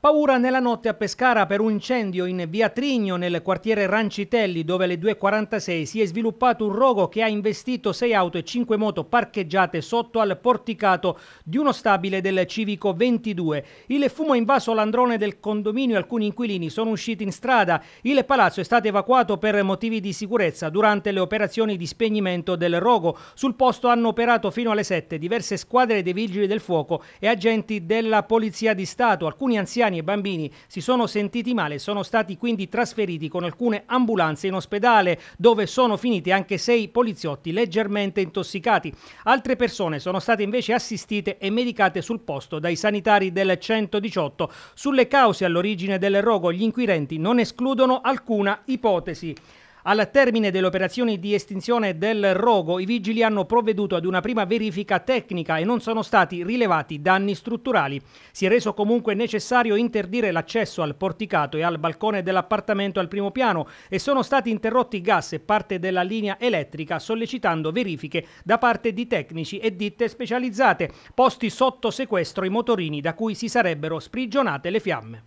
Paura nella notte a Pescara per un incendio in via Trigno nel quartiere Rancitelli dove alle 2.46 si è sviluppato un rogo che ha investito 6 auto e 5 moto parcheggiate sotto al porticato di uno stabile del Civico 22. Il fumo ha invaso l'androne del condominio e alcuni inquilini sono usciti in strada. Il palazzo è stato evacuato per motivi di sicurezza durante le operazioni di spegnimento del rogo. Sul posto hanno operato fino alle 7 diverse squadre dei vigili del fuoco e agenti della Polizia di Stato. Alcuni anziani anziani e bambini si sono sentiti male e sono stati quindi trasferiti con alcune ambulanze in ospedale dove sono finiti anche sei poliziotti leggermente intossicati. Altre persone sono state invece assistite e medicate sul posto dai sanitari del 118. Sulle cause all'origine del rogo gli inquirenti non escludono alcuna ipotesi. Al termine delle operazioni di estinzione del rogo, i vigili hanno provveduto ad una prima verifica tecnica e non sono stati rilevati danni strutturali. Si è reso comunque necessario interdire l'accesso al porticato e al balcone dell'appartamento al primo piano e sono stati interrotti gas e parte della linea elettrica sollecitando verifiche da parte di tecnici e ditte specializzate, posti sotto sequestro i motorini da cui si sarebbero sprigionate le fiamme.